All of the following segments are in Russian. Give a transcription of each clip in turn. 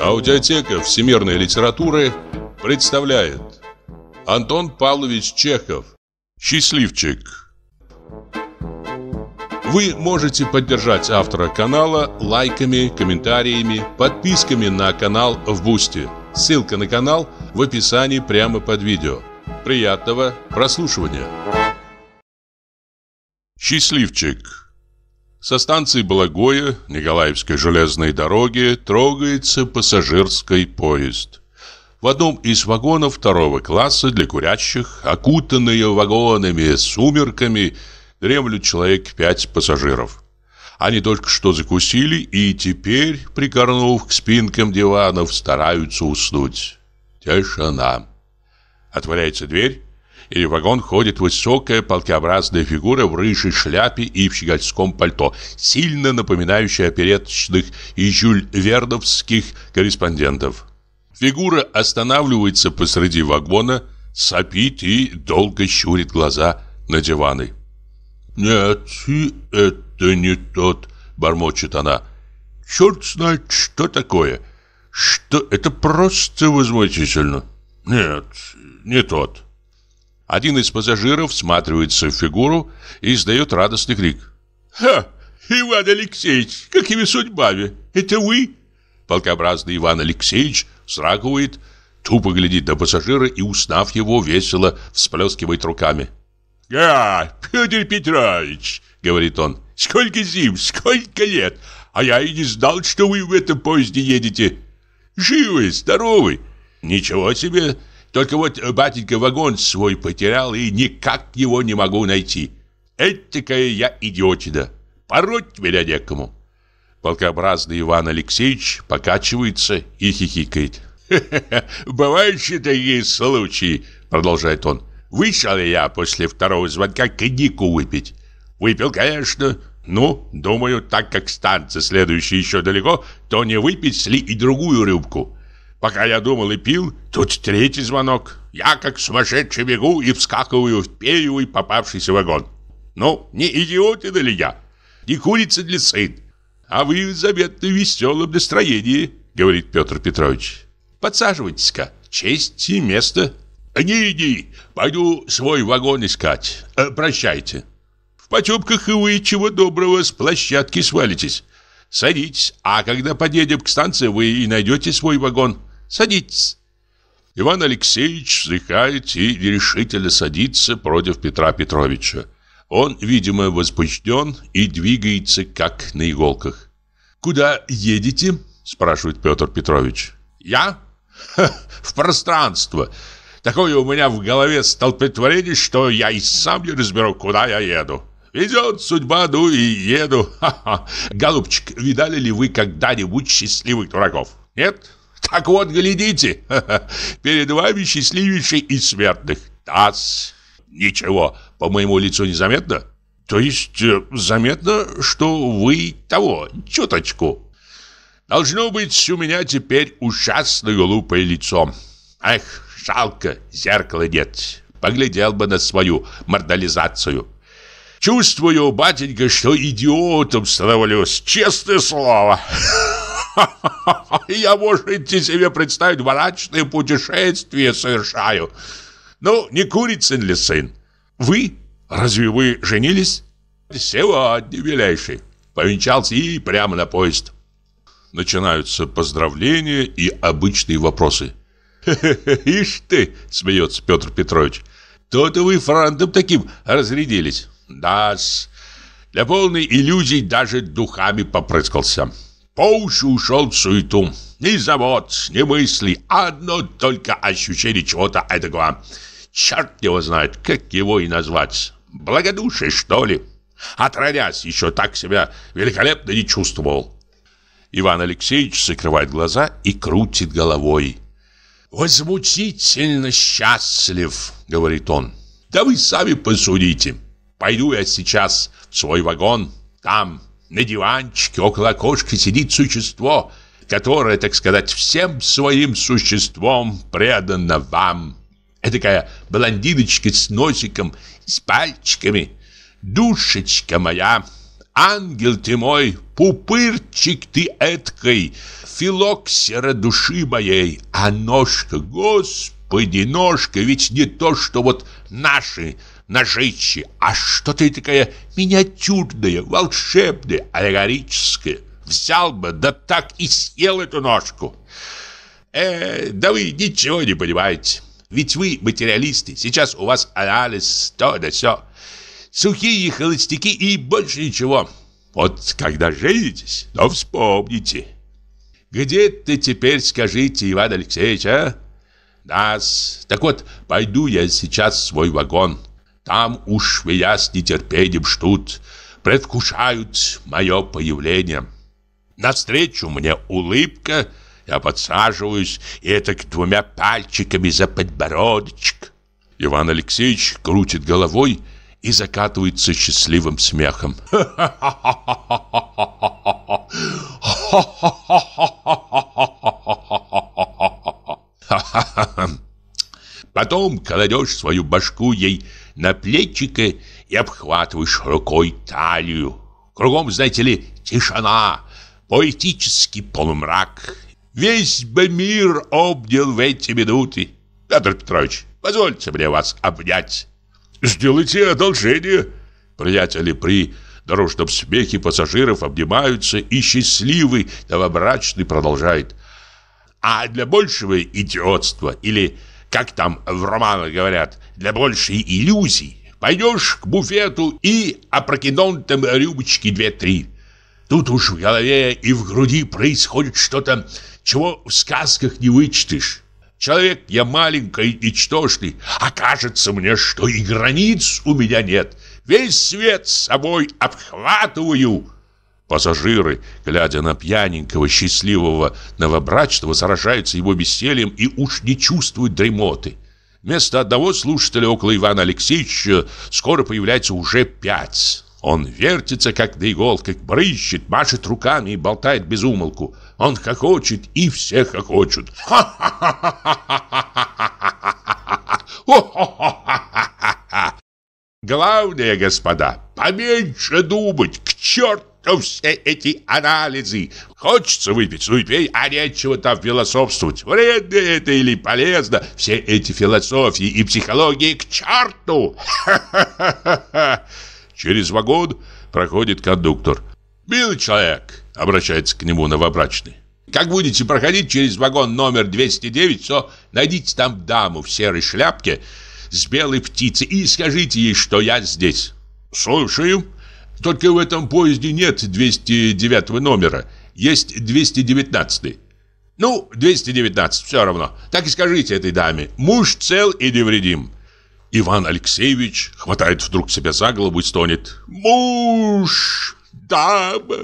Аудиотека всемирной литературы представляет Антон Павлович Чехов «Счастливчик» Вы можете поддержать автора канала лайками, комментариями, подписками на канал в Бусти. Ссылка на канал в описании прямо под видео. Приятного прослушивания! «Счастливчик» Со станции Благое Николаевской железной дороги трогается пассажирский поезд. В одном из вагонов второго класса для курящих, окутанные вагонами сумерками, дремлют человек пять пассажиров. Они только что закусили и теперь, прикорнув к спинкам диванов, стараются уснуть. Тишина. Отворяется дверь, и в вагон ходит высокая полкообразная фигура в рыжей шляпе и в щегольском пальто, сильно напоминающая опереточных и Жюль Верновских корреспондентов. Фигура останавливается посреди вагона, сопит и долго щурит глаза на диваны. «Нет, и это не тот», — бормочет она. «Черт знает, что такое. Что это просто возмутительно. Нет, не тот». Один из пассажиров всматривается в фигуру и издает радостный крик. «Ха! Иван Алексеевич, какими судьбами? Это вы?» Полкообразный Иван Алексеевич срагивает, тупо глядит на пассажира и, узнав его, весело всплескивает руками. «А, Петр Петрович!» — говорит он. «Сколько зим, сколько лет! А я и не знал, что вы в этом поезде едете. Живы, здоровы! Ничего себе! Только вот э, батенька вагон свой потерял и никак его не могу найти. Этакая я идиотида. Пороть меня некому. Полкообразный Иван Алексеевич покачивается и хихикает. «Хе -хе -хе, «Бывают же такие случаи», — продолжает он. «Вышел я после второго звонка коньяку выпить. Выпил, конечно. Ну, думаю, так как станция следующая еще далеко, то не выпить ли и другую рюмку. Пока я думал и пил, тут третий звонок. Я как сумасшедший бегу и вскакиваю в первый попавшийся вагон. Ну, не идиотин ли я? Не курица для сын? А вы заметно в веселом настроении, говорит Петр Петрович. Подсаживайтесь-ка, честь и место. Не иди, пойду свой вагон искать. Э, прощайте. В потемках и вы чего доброго с площадки свалитесь. Садитесь, а когда подъедем к станции, вы и найдете свой вагон. Садитесь. Иван Алексеевич вздыхает и нерешительно садится против Петра Петровича. Он, видимо, возбужден и двигается, как на иголках. «Куда едете?» – спрашивает Петр Петрович. «Я? Ха, в пространство. Такое у меня в голове столпотворение, что я и сам не разберу, куда я еду. Везет судьба, ну и еду. Ха -ха. Голубчик, видали ли вы когда-нибудь счастливых дураков? Нет?» Так вот, глядите, перед вами счастливейший из смертных. Таз. Ничего, по моему лицу незаметно? То есть, э, заметно, что вы того, чуточку. Должно быть, у меня теперь ужасно глупое лицо. Эх, жалко, зеркала нет. Поглядел бы на свою мордализацию. Чувствую, батенька, что идиотом становлюсь, честное слово. Я, можете себе представить, врачное путешествие совершаю. Ну, не Курицын ли сын? Вы? Разве вы женились? Сегодня, велейший. Повенчался и прямо на поезд. Начинаются поздравления и обычные вопросы. «Ишь ты!» – смеется Петр Петрович. «То-то вы франтом таким разрядились». «Да-с». Для полной иллюзий даже духами попрыскался. По уши ушел в суету. Ни завод, ни мысли, одно только ощущение чего-то этого. Черт его знает, как его и назвать. Благодушие, что ли? Отродясь, еще так себя великолепно не чувствовал. Иван Алексеевич закрывает глаза и крутит головой. «Возмутительно счастлив», — говорит он. «Да вы сами посудите. Пойду я сейчас в свой вагон. Там, на диванчике около окошка сидит существо, которое, так сказать, всем своим существом предано вам. Этакая блондиночка с носиком, с пальчиками. Душечка моя, ангел ты мой, пупырчик ты эткой, филоксера души моей, а ножка, господи, ножка, ведь не то, что вот наши – ножичи. А что ты такая миниатюрная, волшебная, аллегорическая. Взял бы, да так и съел эту ножку. Э, да вы ничего не понимаете. Ведь вы материалисты. Сейчас у вас анализ то да сё. Сухие холостяки и больше ничего. Вот когда женитесь, но вспомните. Где ты теперь, скажите, Иван Алексеевич, а? Нас. Так вот, пойду я сейчас в свой вагон. Там уж меня с нетерпением ждут, предвкушают мое появление. Навстречу мне улыбка, я подсаживаюсь, и это к двумя пальчиками за подбородочек. Иван Алексеевич крутит головой и закатывается счастливым смехом. Потом кладешь свою башку ей на наплечника и обхватываешь рукой талию. Кругом, знаете ли, тишина, поэтический полумрак. Весь бы мир обнял в эти минуты. Петр Петрович, позвольте мне вас обнять. Сделайте одолжение. Приятели при дорожном смехе пассажиров обнимаются, и счастливый новобрачный продолжает. А для большего идиотства или как там в романах говорят, для большей иллюзий Пойдешь к буфету и опрокинул там рюбочки две-три. Тут уж в голове и в груди происходит что-то, чего в сказках не вычтешь. Человек я маленький, и ничтожный, а кажется мне, что и границ у меня нет. Весь свет с собой обхватываю». Пассажиры, глядя на пьяненького, счастливого новобрачного, заражаются его весельем и уж не чувствуют дремоты. Вместо одного слушателя около Ивана Алексеевича скоро появляется уже пять. Он вертится, как на иголках, брыщет, машет руками и болтает без умолку. Он хохочет, и все хохочут. Главное, господа, поменьше думать, к черту! Ну, все эти анализы. Хочется выпить, ну и пей, а нечего там философствовать. Вредно это или полезно. Все эти философии и психологии к черту. Ха-ха-ха-ха. Через вагон проходит кондуктор. «Милый человек», — обращается к нему новобрачный. Как будете проходить через вагон номер 209, то найдите там даму в серой шляпке с белой птицей и скажите ей, что я здесь. Слушаю, только в этом поезде нет 209 номера, есть 219. Ну, 219, все равно. Так и скажите этой даме, муж цел и невредим. Иван Алексеевич хватает вдруг себя за голову и стонет. Муж, дама,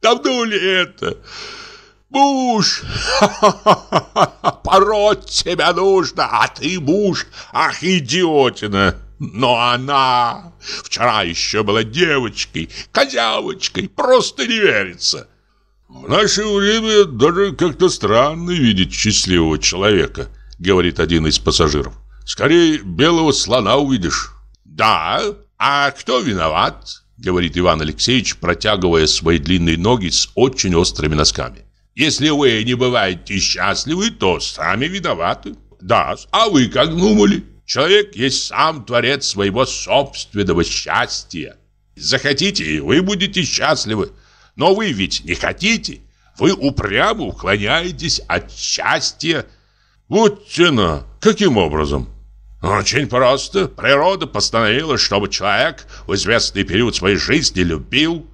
давно ли это? Муж, пороть себя нужно, а ты муж, ах, идиотина. Но она вчера еще была девочкой, козявочкой, просто не верится. В наше время даже как-то странно видеть счастливого человека, говорит один из пассажиров. Скорее белого слона увидишь. Да, а кто виноват? говорит Иван Алексеевич, протягивая свои длинные ноги с очень острыми носками. Если вы не бываете счастливы, то сами виноваты. Да, а вы как думали? Человек есть сам творец своего собственного счастья. Захотите, и вы будете счастливы. Но вы ведь не хотите. Вы упрямо уклоняетесь от счастья. Вот тена. Каким образом? Очень просто. Природа постановила, чтобы человек в известный период своей жизни любил.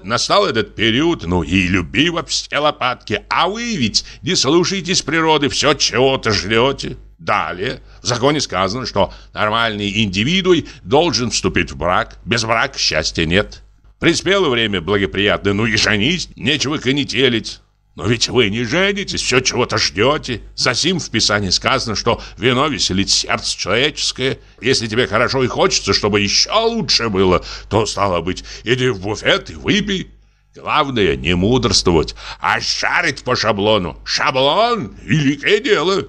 Настал этот период, ну и люби во все лопатки. А вы ведь не слушаетесь природы, все чего-то ждете. Далее, в законе сказано, что нормальный индивидуй должен вступить в брак. Без брака счастья нет. Приспело время благоприятное, ну и женись, нечего конетелить. Но ведь вы не женитесь, все чего-то ждете. Засим в Писании сказано, что вино веселит сердце человеческое. Если тебе хорошо и хочется, чтобы еще лучше было, то, стало быть, иди в буфет и выпей. Главное не мудрствовать, а шарить по шаблону. Шаблон – великое дело.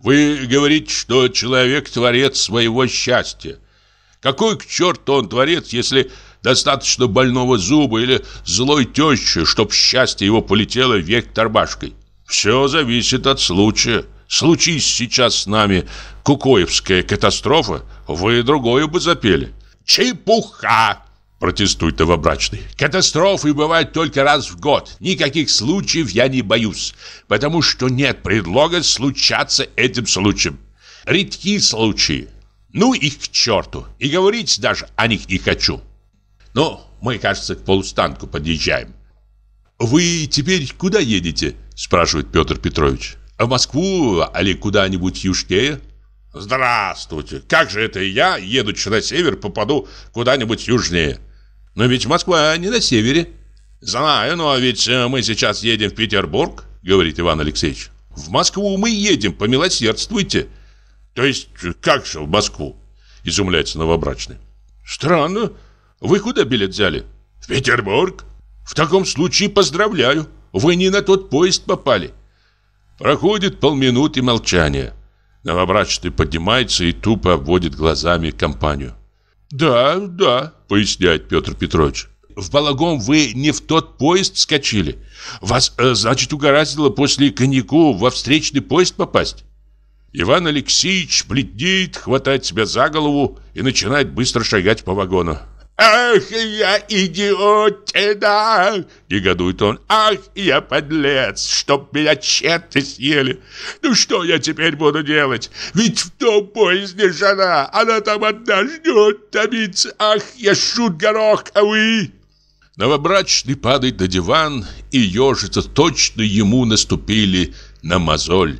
Вы говорите, что человек творец своего счастья. Какой к черту он творец, если достаточно больного зуба или злой тещи, чтоб счастье его полетело век торбашкой? Все зависит от случая. Случись сейчас с нами кукоевская катастрофа, вы другое бы запели. «Чепуха!» Протестует новобрачный. Катастрофы бывают только раз в год. Никаких случаев я не боюсь, потому что нет предлога случаться этим случаем. Редки случаи. Ну их к черту. И говорить даже о них не хочу. Ну, мы, кажется, к полустанку подъезжаем. «Вы теперь куда едете?» – спрашивает Петр Петрович. «В Москву или куда-нибудь южнее?» «Здравствуйте! Как же это я, едучи на север, попаду куда-нибудь южнее?» Но ведь Москва не на севере. Знаю, но ведь э, мы сейчас едем в Петербург, говорит Иван Алексеевич. В Москву мы едем, помилосердствуйте. То есть э, как же в Москву? Изумляется новобрачный. Странно. Вы куда билет взяли? В Петербург. В таком случае поздравляю. Вы не на тот поезд попали. Проходит полминуты молчания. Новобрачный поднимается и тупо обводит глазами компанию. «Да, да», Пояснять, Петр Петрович. В Балагом вы не в тот поезд вскочили. Вас, э, значит, угораздило после коньяку во встречный поезд попасть. Иван Алексеевич бледнеет, хватает себя за голову и начинает быстро шагать по вагону. «Ах, я идиот идиотина!» — негодует он. «Ах, я подлец, чтоб меня черты съели! Ну что я теперь буду делать? Ведь в том поезде жена, она там одна ждет, томится! Ах, я шут-горох, а вы...» Новобрачный падает на диван и ежится, точно ему наступили на мозоль.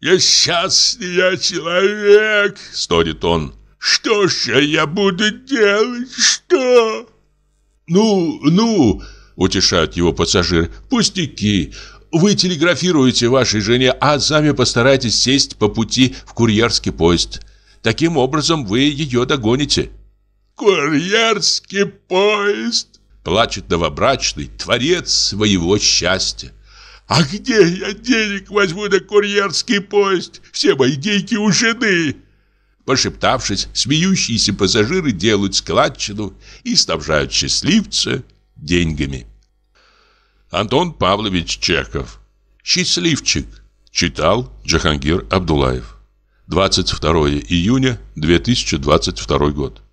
Я «Несчастный я человек!» — стонет он. Что же я буду делать? Что? Ну, ну, утешают его пассажиры. Пустяки. Вы телеграфируете вашей жене, а сами постарайтесь сесть по пути в курьерский поезд. Таким образом вы ее догоните. Курьерский поезд? Плачет новобрачный, творец своего счастья. А где я денег возьму на курьерский поезд? Все мои деньги у жены. Пошептавшись, смеющиеся пассажиры делают складчину и снабжают счастливца деньгами. Антон Павлович Чехов «Счастливчик» читал Джахангир Абдулаев. 22 июня 2022 год.